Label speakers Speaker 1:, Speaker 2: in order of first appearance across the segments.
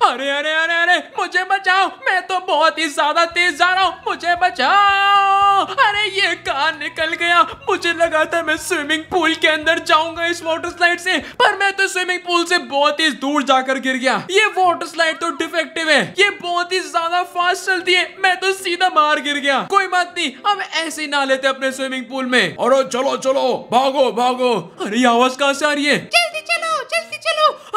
Speaker 1: अरे अरे अरे अरे मुझे बचाओ मैं तो बहुत ही ज्यादा तेज जा रहा हूँ मुझे बचाओ अरे ये कार निकल गया मुझे लगा था मैं स्विमिंग पूल के अंदर जाऊंगा इस वाटर स्लाइड से पर मैं तो स्विमिंग पूल से बहुत ही दूर जाकर गिर गया ये वाटर स्लाइड तो डिफेक्टिव है ये बहुत ही ज्यादा फास्ट चलती है मैं तो सीधा बाहर गिर गया कोई बात नहीं हम ऐसे ना लेते अपने स्विमिंग पूल में और चलो चलो भागो भागो अरे आवाज कहाँ से आ रही है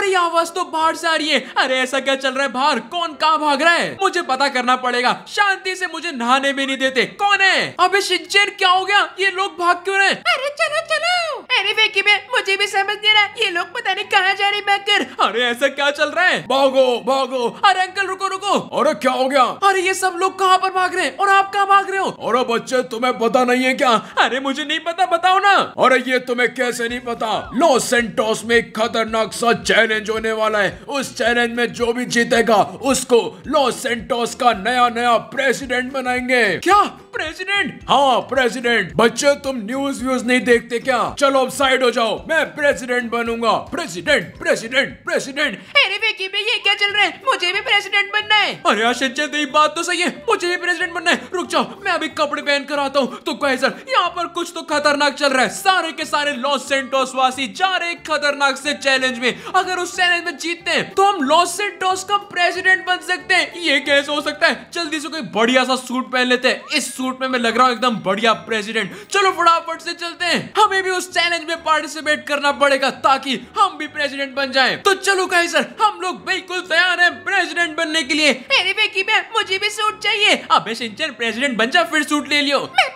Speaker 1: और आवाज तो बाहर से आ रही है अरे ऐसा क्या चल रहा है बाहर कौन कहाँ भाग रहा है मुझे पता करना पड़ेगा शांति से मुझे नहाने भी नहीं देते कौन है अभी शिंचन क्या हो गया ये लोग भाग क्यों रहे अरे चलो चलो अरे वेकी में मुझे भी समझ नहीं रहा ये लोग पता नहीं कहाँ जा रहे कर अरे ऐसा क्या चल रहा है भागो भागो अरे अंकल रुको रुको अरे क्या हो गया अरे ये सब लोग कहाँ पर भाग रहे हैं और आप कहाँ भाग रहे हो अरे बच्चे तुम्हें पता नहीं है क्या अरे मुझे नहीं पता बताओ ना अरे ये तुम्हें कैसे नहीं पता लॉस सेंटोस में खतरनाक सा चैलेंज होने वाला है उस चैलेंज में जो भी जीतेगा उसको लॉस सेंटोस का नया नया प्रेसिडेंट बनाएंगे क्या प्रेसिडेंट हाँ प्रेसिडेंट बच्चे तुम न्यूज व्यूज नहीं देखते क्या चलो अब साइड हो जाओ मैं प्रेसिडेंट बनूंगा प्रेसिडेंट प्रेसिडेंट प्रेसिडेंट अरे विकी में ये क्या चल रहा है मुझे भी प्रेसिडेंट बनना है अरे यार सच्चे तेरी बात तो सही है मुझे भी प्रेसिडेंट बनना है रुक जाओ मैं अभी कपड़े पहन कर आता हूँ तो कहे सर यहाँ पर कुछ तो खतरनाक चल रहा है सारे के सारे लॉस सेंटोस वासी जा रहे खतरनाक से चैलेंज में अगर उस चैलेंज में जीतते हैं तो हम लॉस एंटोस का प्रेसिडेंट बन सकते हैं ये कैसे हो सकता है जल्दी से कोई बढ़िया सा सूट पहन लेते हैं इस सूट में मैं लग रहा हूँ एकदम बढ़िया प्रेसिडेंट चलो फटाफट से चलते हैं हमें भी उस चैलेंज में पार्टिसिपेट करना पड़ेगा ताकि हम भी प्रेसिडेंट बन जाए तो चलो कहीं सर हम लोग बिल्कुल तैयार है प्रेसिडेंट बनने के लिए मेरी बेकी में मुझे भी सूट चाहिए अब सिंचन प्रेसिडेंट बन जा फिर सूट ले लियो मैं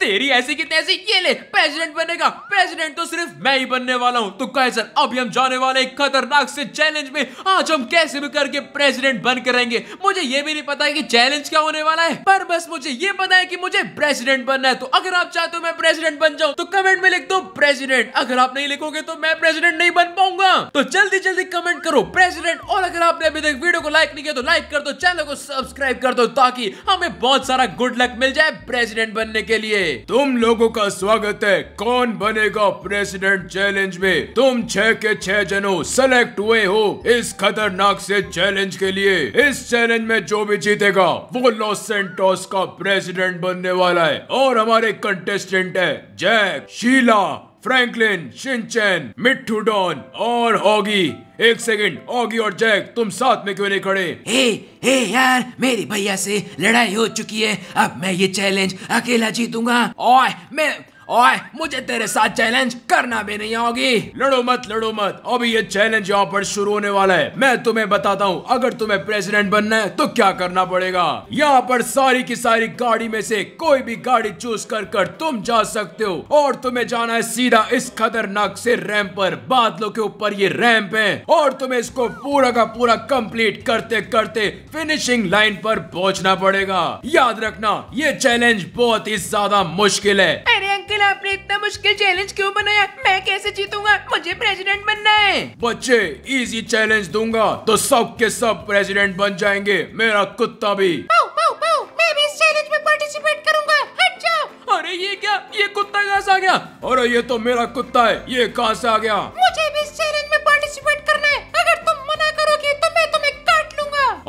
Speaker 1: तेरी ऐसी की तैसी ये ले प्रेसिडेंट बनेगा प्रेसिडेंट तो सिर्फ मैं ही बनने वाला हूँ तो कैसर अभी हम जाने वाले एक खतरनाक से चैलेंज में आज हम कैसे भी करके प्रेसिडेंट बन करेंगे मुझे ये भी नहीं पता है कि चैलेंज क्या होने वाला है पर बस मुझे ये पता है कि मुझे प्रेसिडेंट बनना है तो अगर आप चाहते हो मैं प्रेसिडेंट बन जाऊँ तो कमेंट में लिख दो प्रेसिडेंट अगर आप नहीं लिखोगे तो मैं प्रेसिडेंट नहीं बन पाऊंगा तो जल्दी जल्दी कमेंट करो प्रेसिडेंट और अगर आपने अभी तक वीडियो को लाइक नहीं किया तो लाइक कर दो चैनल को सब्सक्राइब कर दो ताकि हमें बहुत सारा गुड लक मिल जाए प्रेसिडेंट बनने के लिए तुम लोगों का स्वागत है कौन बनेगा प्रेसिडेंट चैलेंज में तुम छह के छह जनों सेलेक्ट हुए हो इस खतरनाक से चैलेंज के लिए इस चैलेंज में जो भी जीतेगा वो लॉस सेंटोस का प्रेसिडेंट बनने वाला है और हमारे कंटेस्टेंट है Jack Sheela Franklin Shinchan Mittu Don और हॉगी एक सेकंड ऑगी और जैक तुम साथ में क्यों नहीं खड़े हे हे यार मेरी भैया से लड़ाई हो चुकी है अब मैं ये चैलेंज अकेला जीतूंगा और मैं ओए मुझे तेरे साथ चैलेंज करना भी नहीं होगी लड़ो मत लड़ो मत अभी ये चैलेंज यहाँ पर शुरू होने वाला है मैं तुम्हें बताता हूँ अगर तुम्हें प्रेसिडेंट बनना है तो क्या करना पड़ेगा यहाँ पर सारी की सारी गाड़ी में से कोई भी गाड़ी चूज कर कर तुम जा सकते हो और तुम्हें जाना है सीधा इस खतरनाक से रैम्प पर बादलों के ऊपर ये रैम्प है और तुम्हें इसको पूरा का पूरा कम्प्लीट करते करते फिनिशिंग लाइन पर पहुँचना पड़ेगा याद रखना ये चैलेंज बहुत ही ज्यादा मुश्किल है अरे अंकल आखिर आपने इतना मुश्किल चैलेंज क्यों बनाया मैं कैसे जीतूंगा मुझे प्रेसिडेंट बनना है बच्चे इजी चैलेंज दूंगा तो सब के सब प्रेसिडेंट बन जाएंगे मेरा कुत्ता भी पाओ, पाओ, पाओ, मैं भी इस चैलेंज में पार्टिसिपेट करूंगा हट जाओ अरे ये क्या ये कुत्ता कहाँ से आ गया अरे ये तो मेरा कुत्ता है ये कहाँ से आ गया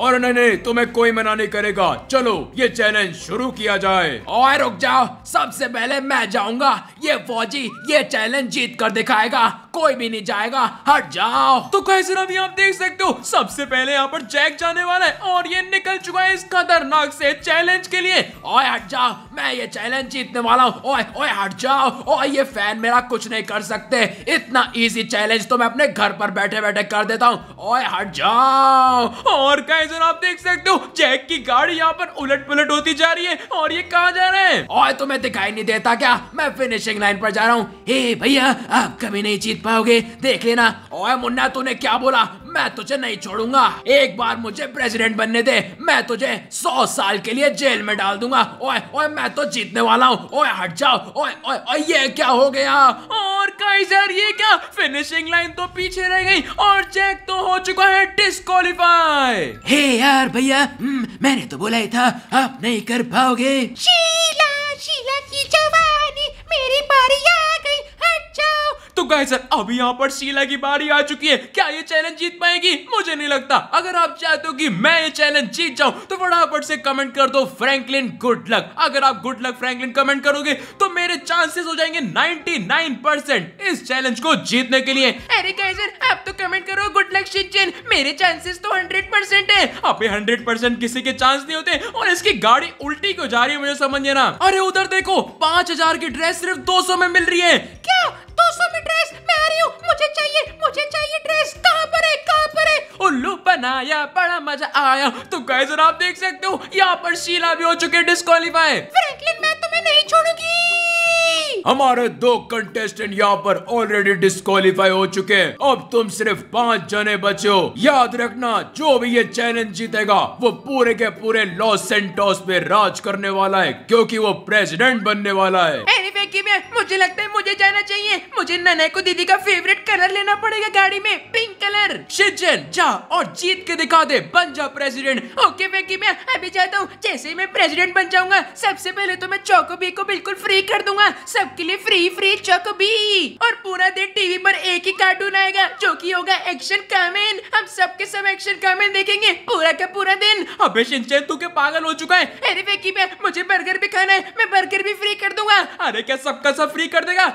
Speaker 1: और नहीं नहीं तुम्हें कोई मना नहीं करेगा चलो ये चैलेंज शुरू किया जाए और रुक जाओ सबसे पहले मैं जाऊंगा ये फौजी ये चैलेंज जीत कर दिखाएगा कोई भी नहीं जाएगा हट जाओ तो कैसे अभी आप देख सकते हो सबसे पहले यहाँ पर जैक जाने वाला है और ये निकल चुका है इस खतरनाक से चैलेंज के लिए ओए हट जाओ मैं ये चैलेंज जीतने वाला हूँ ओए ओए हट जाओ ओए ये फैन मेरा कुछ नहीं कर सकते इतना इजी चैलेंज तो मैं अपने घर पर बैठे बैठे कर देता हूँ ओए हट जाओ और कैसे आप देख सकते हो जैक की गाड़ी यहाँ पर उलट पुलट होती जा रही है और ये कहाँ जा रहे हैं ओए तुम्हें दिखाई नहीं देता क्या मैं फिनिशिंग लाइन पर जा रहा हूँ भैया आप कभी नहीं जीत जीत पाओगे देख लेना ओए मुन्ना तूने क्या बोला मैं तुझे नहीं छोड़ूंगा एक बार मुझे प्रेसिडेंट बनने दे मैं तुझे सौ साल के लिए जेल में डाल दूंगा ओए ओए मैं तो जीतने वाला हूँ ओए हट जाओ ओए ओए ओए ये क्या हो गया और काइजर ये क्या फिनिशिंग लाइन तो पीछे रह गई और चेक तो हो चुका है डिस्कालीफाई हे यार भैया हम्म, मैंने तो बोला ही था आप नहीं कर पाओगे शीला तो गाय सर अभी यहाँ पर शीला की बारी आ चुकी है क्या ये चैलेंज जीत पाएगी मुझे नहीं लगता अगर आप चाहते हो कि मैं ये चैलेंज जीत जाऊं तो फटाफट से कमेंट कर दो फ्रैंकलिन गुड लक अगर आप गुड लक फ्रैंकलिन कमेंट करोगे तो मेरे चांसेस हो जाएंगे 99% इस चैलेंज को जीतने के लिए अरे गाय सर आप तो कमेंट करो गुड लक शिचिन मेरे चांसेस तो 100% है अबे 100% किसी के चांस नहीं होते और इसकी गाड़ी उल्टी क्यों जा रही है मुझे समझ ना अरे उधर देखो 5000 की ड्रेस सिर्फ 200 में मिल रही है क्या मुझे चाहिए मुझे चाहिए ड्रेस कहाँ पर है कहाँ पर है उल्लू बनाया बड़ा मजा आया तो गाइस और आप देख सकते हो यहाँ पर शीला भी हो चुके हैं डिस्कालीफाई फ्रैंकलिन मैं तुम्हें नहीं छोड़ूंगी हमारे दो कंटेस्टेंट यहाँ पर ऑलरेडी डिस्कालीफाई हो चुके हैं अब तुम सिर्फ पाँच जने बचे हो याद रखना जो भी ये चैलेंज जीतेगा वो पूरे के पूरे लॉस सेंटोस पे राज करने वाला है क्योंकि वो प्रेसिडेंट बनने वाला है विकी में मुझे लगता है मुझे जाना चाहिए मुझे ननय को दीदी का फेवरेट कलर लेना पड़ेगा गाड़ी में पिंक कलर शिजन जा और जीत के दिखा दे बन जा प्रेसिडेंट ओके विकी मैं अभी जाता हूँ जैसे ही मैं प्रेसिडेंट बन जाऊंगा सबसे पहले तो मैं बी को बिल्कुल फ्री कर दूंगा सबके लिए फ्री फ्री बी और पूरा दिन टीवी पर एक ही कार्टून आएगा जो की होगा एक्शन कामेन हम सबके सब एक्शन कामेन देखेंगे पूरा का पूरा दिन अबे शिनचैन तू के पागल हो चुका है अरे वेकी मैं मुझे बर्गर भी खाना है मैं बर्गर भी फ्री कर दूंगा अरे क्या सबका सब फ्री कर देगा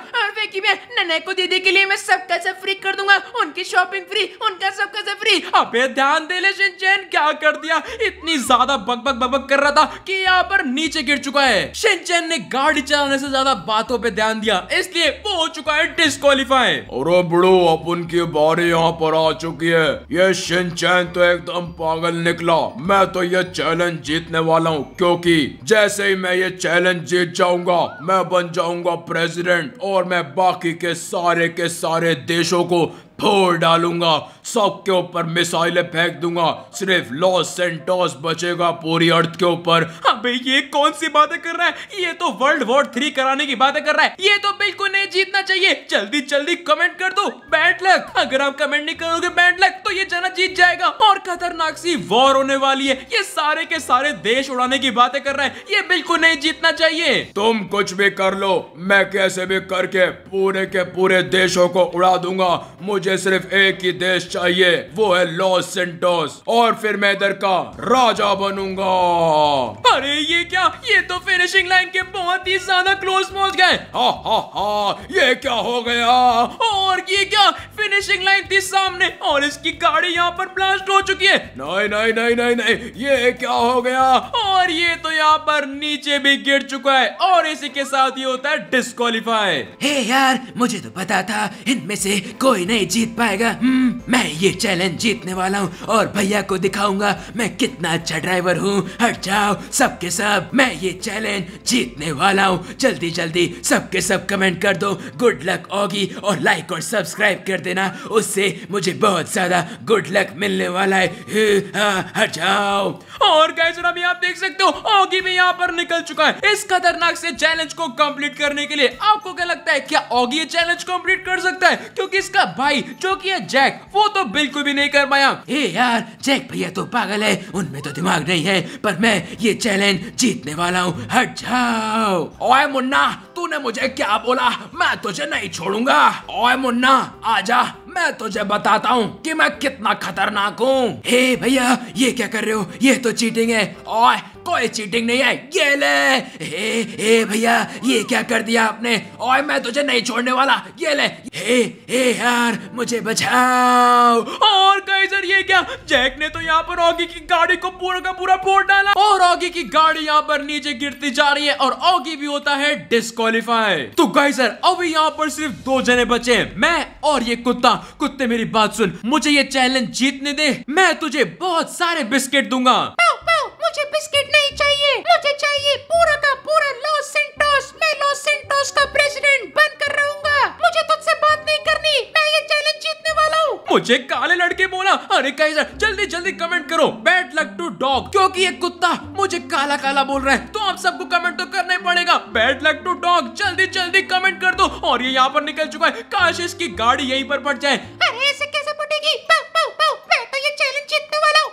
Speaker 1: मैं नन्हे को दीदी के लिए मैं सबका सब फ्री कर दूंगा उनकी शॉपिंग फ्री उनका सबका सब फ्री अबे ध्यान दे ले शिनचैन क्या कर दिया इतनी ज्यादा बकबक बकबक कर रहा था कि यहाँ पर नीचे गिर चुका है शिनचैन ने गाड़ी चलाने से ज्यादा बातों पे ध्यान दिया इसलिए वो हो चुका है डिस्कालीफाई और बड़ो अपन की बारी यहाँ पर आ चुकी है ये शिनचैन तो एकदम पागल निकला मैं तो ये चैलेंज जीतने वाला हूँ क्योंकि जैसे ही मैं ये चैलेंज जीत जाऊंगा मैं बन जाऊंगा प्रेसिडेंट और मैं बाकी के सारे के सारे देशों को फोड़ डालूंगा सबके ऊपर मिसाइलें फेंक दूंगा सिर्फ लॉस सेंटोस बचेगा पूरी अर्थ के ऊपर अबे ये कौन सी बातें कर रहा है ये तो वर्ल्ड वॉर थ्री कराने की बातें कर रहा है ये तो बिल्कुल नहीं जीतना चाहिए जल्दी जल्दी कमेंट कर दो बैड लक अगर आप कमेंट नहीं करोगे बैड लक तो ये जना जीत जाएगा और खतरनाक सी वॉर होने वाली है ये सारे के सारे देश उड़ाने की बातें कर रहे हैं ये बिल्कुल नहीं जीतना चाहिए तुम कुछ भी कर लो मैं कैसे भी करके पूरे के पूरे देशों को उड़ा दूंगा मुझे मुझे सिर्फ एक ही देश चाहिए वो है लॉस सेंटोस और फिर मैं इधर का राजा बनूंगा अरे ये क्या ये तो फिनिशिंग लाइन के बहुत ही ज्यादा क्लोज पहुंच गए हा हा हा ये क्या हो गया और ये क्या फिनिशिंग लाइन थी सामने और इसकी गाड़ी यहाँ पर ब्लास्ट हो चुकी है नहीं नहीं नहीं नहीं नहीं ये क्या हो गया और ये तो यहाँ पर नीचे भी गिर चुका है और इसी के साथ ही होता है डिस्कालीफाई हे यार मुझे तो पता था इनमें से कोई नहीं जीत पाएगा हम्म, मैं ये चैलेंज जीतने वाला हूँ और भैया को दिखाऊंगा मैं कितना अच्छा ड्राइवर हूँ हट जाओ सबके सब मैं ये चैलेंज जीतने वाला हूँ जल्दी जल्दी सबके सब कमेंट कर दो गुड लक ऑगी और लाइक और सब्सक्राइब कर देना उससे मुझे बहुत ज्यादा गुड लक मिलने वाला है हाँ, हट जाओ और कैसे आप देख सकते सकते हो ऑगी भी यहाँ पर निकल चुका है इस खतरनाक से चैलेंज को कंप्लीट करने के लिए आपको क्या लगता है क्या ऑगी ये चैलेंज कंप्लीट कर सकता है क्योंकि इसका भाई जो कि है जैक वो तो बिल्कुल भी नहीं कर पाया ए यार जैक भैया तो पागल है उनमें तो दिमाग नहीं है पर मैं ये चैलेंज जीतने वाला हूँ हट जाओ ओए मुन्ना तूने मुझे क्या बोला मैं तुझे नहीं छोड़ूंगा ओए मुन्ना आजा मैं तुझे बताता हूँ कि मैं कितना खतरनाक हूँ हे भैया ये क्या कर रहे हो ये तो चीटिंग है ओए कोई चीटिंग नहीं है ये ले हे हे भैया ये क्या कर दिया आपने ओए मैं तुझे नहीं छोड़ने वाला ये ले हे हे यार मुझे बचाओ और कहीं सर ये क्या जैक ने तो यहाँ पर ओगी की गाड़ी को पूरा का पूरा फोड़ डाला और ओगी की गाड़ी यहाँ पर नीचे गिरती जा रही है और ओगी भी होता है डिस्कालीफाई तो गाई सर अभी यहाँ पर सिर्फ दो जने बचे मैं और ये कुत्ता कुत्ते मेरी बात सुन मुझे ये चैलेंज जीतने दे मैं तुझे बहुत सारे बिस्किट दूंगा मुझे बिस्किट नहीं चाहिए मुझे चाहिए पूरा का पूरा लॉस सेंटोस मैं लॉस सेंटोस का प्रेसिडेंट कर रहूंगा मुझे तुझसे बात नहीं करनी मैं ये चैलेंज जीतने वाला हूँ मुझे काले लड़के बोला अरे कैसर जल्दी जल्दी कमेंट करो बैड लक टू डॉग क्योंकि ये कुत्ता मुझे काला काला बोल रहा है तो आप सबको कमेंट तो करना ही पड़ेगा बैड लक टू डॉग जल्दी जल्दी कमेंट कर दो और ये यहाँ पर निकल चुका है काश इसकी गाड़ी यहीं पर पड़ जाए अरे ऐसे कैसे पटेगी मैं तो ये चैलेंज जीतने वाला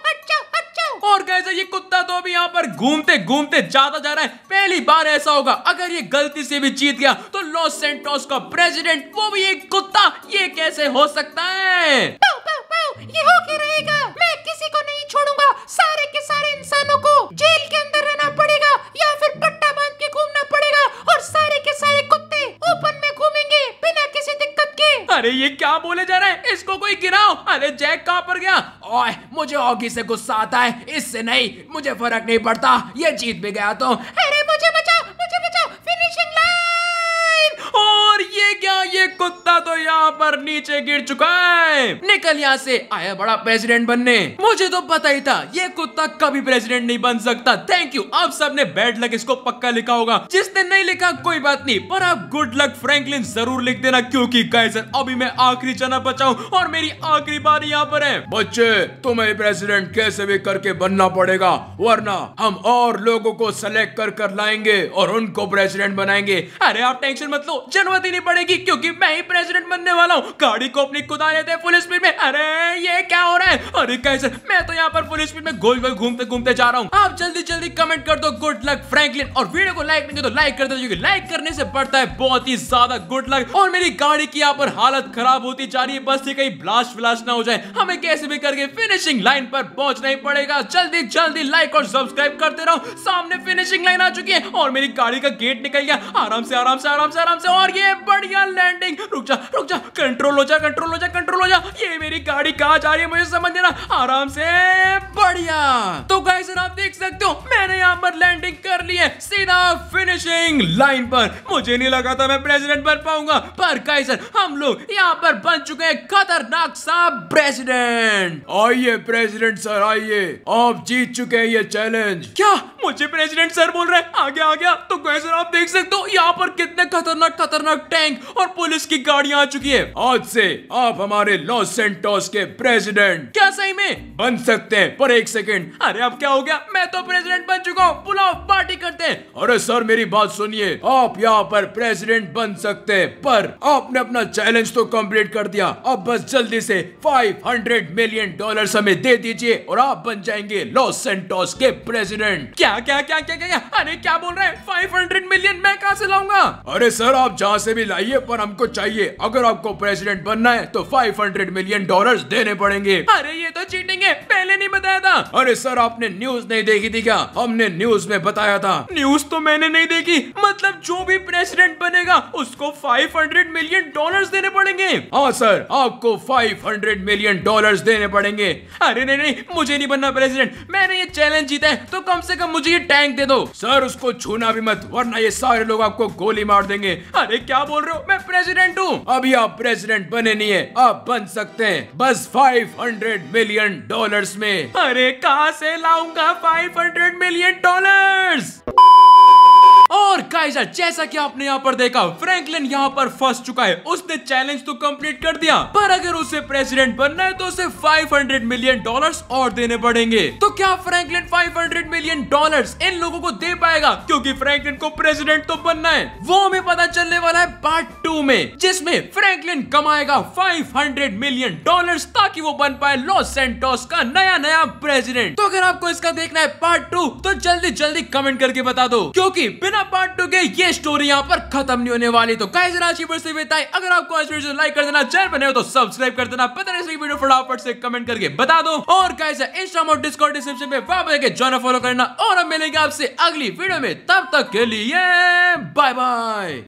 Speaker 1: और कैसे ये कुत्ता तो अभी यहाँ पर घूमते घूमते जाता जा रहा है पहली बार ऐसा होगा अगर ये गलती से भी जीत गया तो लॉस सेंटोस का प्रेसिडेंट वो भी एक कुत्ता ये कैसे हो सकता है पाँ पाँ पाँ, ये क्या रहेगा मैं किसी को नहीं छोड़ूंगा सारे के सारे इंसानों को जेल के अंदर रहना पड़ेगा या फिर पट्टा बांध के घूमना पड़ेगा और सारे के सारे कुत्ते ओपन में घूमेंगे बिना किसी दिक्कत के अरे ये क्या बोले जा रहे हैं इसको कोई गिराओ अरे जैक कहाँ पर गया ओए मुझे ऑगी से गुस्सा आता है इससे नहीं मुझे फर्क नहीं पड़ता ये जीत भी गया तो पर नीचे गिर चुका है निकल यहाँ से आया बड़ा प्रेसिडेंट बनने मुझे तो पता ही था ये कुत्ता कभी प्रेसिडेंट नहीं बन सकता थैंक यू आप सबने बैड लक इसको पक्का लिखा होगा जिसने नहीं लिखा कोई बात नहीं पर आप गुड लक फ्रेंकलिन जरूर लिख देना क्यूँकी गाइजर अभी मैं आखिरी चना बचाऊ और मेरी आखिरी बार यहाँ पर है बच्चे तुम्हें प्रेसिडेंट कैसे भी करके बनना पड़ेगा वरना हम और लोगों को सेलेक्ट कर कर लाएंगे और उनको प्रेसिडेंट बनाएंगे अरे आप टेंशन मत लो जरूरत ही नहीं पड़ेगी क्योंकि मैं ही प्रेसिडेंट बनने वाला रहा हूँ गाड़ी को अपनी कुदा लेते हैं फुल स्पीड में अरे ये क्या हो रहा है अरे कैसे मैं तो यहाँ पर फुल स्पीड में गोल गोल घूमते घूमते जा रहा हूँ आप जल्दी जल्दी कमेंट कर दो गुड लक फ्रेंकलिन और वीडियो को लाइक नहीं तो लाइक कर दो क्योंकि लाइक करने से बढ़ता है बहुत ही ज्यादा गुड लक और मेरी गाड़ी की यहाँ पर हालत खराब होती जा रही है बस ही कहीं ब्लास्ट व्लास्ट ना हो जाए हमें कैसे भी करके फिनिशिंग लाइन पर पहुंचना ही पड़ेगा जल्दी जल्दी लाइक और सब्सक्राइब करते रहो सामने फिनिशिंग लाइन आ चुकी है और मेरी गाड़ी का गेट निकल गया आराम से आराम से आराम से आराम से और ये बढ़िया लैंडिंग रुक जा रुक जा कंट्रोल हो जा कंट्रोल हो जा कंट्रोल हो जा ये मेरी गाड़ी कहा जा रही है मुझे समझ देना आराम से बढ़िया तो गाइस आप देख सकते हो मैंने यहाँ पर लैंडिंग कर ली है सीधा फिनिशिंग लाइन पर मुझे नहीं लगा था मैं प्रेसिडेंट बन पाऊंगा पर गाइस हम लोग यहाँ पर बन चुके हैं खतरनाक सा प्रेसिडेंट आइए प्रेसिडेंट सर आइए आप जीत चुके हैं ये चैलेंज क्या मुझे प्रेसिडेंट सर बोल रहे हैं आगे आ गया तो गाइस आप देख सकते हो यहाँ पर कितने खतरनाक खतरनाक टैंक और पुलिस की गाड़ियां आ चुकी है आज से आप हमारे लॉस सेंटोस के प्रेसिडेंट क्या सही में बन सकते हैं पर एक सेकेंड अरे अब क्या हो गया मैं तो प्रेसिडेंट बन चुका हूँ बुलाओ पार्टी करते हैं अरे सर मेरी बात सुनिए आप यहाँ पर प्रेसिडेंट बन सकते हैं पर आपने अपना चैलेंज तो कंप्लीट कर दिया अब बस जल्दी से 500 मिलियन डॉलर हमें दे दीजिए और आप बन जाएंगे लॉस सेंटोस के प्रेसिडेंट क्या क्या क्या क्या क्या, अरे क्या बोल रहे हैं फाइव मिलियन मैं कहा से लाऊंगा अरे सर आप जहाँ से भी लाइए पर हमको चाहिए अगर आपको प्रेसिडेंट बनना है तो 500 मिलियन डॉलर्स देने पड़ेंगे अरे ये तो चीटिंग है पहले नहीं बताया था अरे सर आपने न्यूज नहीं देखी थी क्या हमने न्यूज में बताया था न्यूज तो मैंने नहीं देखी मतलब जो भी प्रेसिडेंट बनेगा उसको 500 मिलियन डॉलर्स देने पड़ेंगे हाँ सर आपको 500 मिलियन डॉलर्स देने पड़ेंगे अरे नहीं नहीं मुझे नहीं बनना प्रेसिडेंट मैंने ये चैलेंज जीता है तो कम से कम मुझे ये टैंक दे दो सर उसको छूना भी मत वरना ये सारे लोग आपको गोली मार देंगे अरे क्या बोल रहे हो मैं प्रेसिडेंट हूँ अभी आप प्रेसिडेंट प्रेसिडेंट बने नहीं है आप बन सकते हैं बस 500 मिलियन डॉलर्स में अरे कहा से लाऊंगा 500 मिलियन डॉलर्स और काइजर जैसा कि आपने यहाँ पर देखा फ्रैंकलिन यहाँ पर फंस चुका है उसने चैलेंज तो कंप्लीट कर दिया पर अगर उसे प्रेसिडेंट बनना है तो उसे 500 मिलियन डॉलर्स और देने पड़ेंगे तो क्या फ्रैंकलिन 500 मिलियन डॉलर्स इन लोगों को दे पाएगा क्योंकि फ्रैंकलिन को प्रेसिडेंट तो बनना है वो हमें पता चलने वाला है पार्ट टू में जिसमे फ्रेंकलिन कमाएगा फाइव मिलियन डॉलर ताकि वो बन पाए लॉस सेंटोस का नया नया प्रेसिडेंट तो अगर आपको इसका देखना है पार्ट टू तो जल्दी जल्दी कमेंट करके बता दो क्योंकि बिना मेरा पार्ट टू के ये स्टोरी यहाँ पर खत्म नहीं होने वाली तो कैसे राशि पर से बिताई अगर आपको आज वीडियो लाइक कर देना चैनल बने हो तो सब्सक्राइब कर देना पता नहीं वीडियो फटाफट से कमेंट करके बता दो और कैसे इंस्टाम और डिस्कॉर्ड डिस्क्रिप्शन में वहां जाके जॉइन फॉलो करना और हम मिलेंगे आपसे अगली वीडियो में तब तक के लिए बाय बाय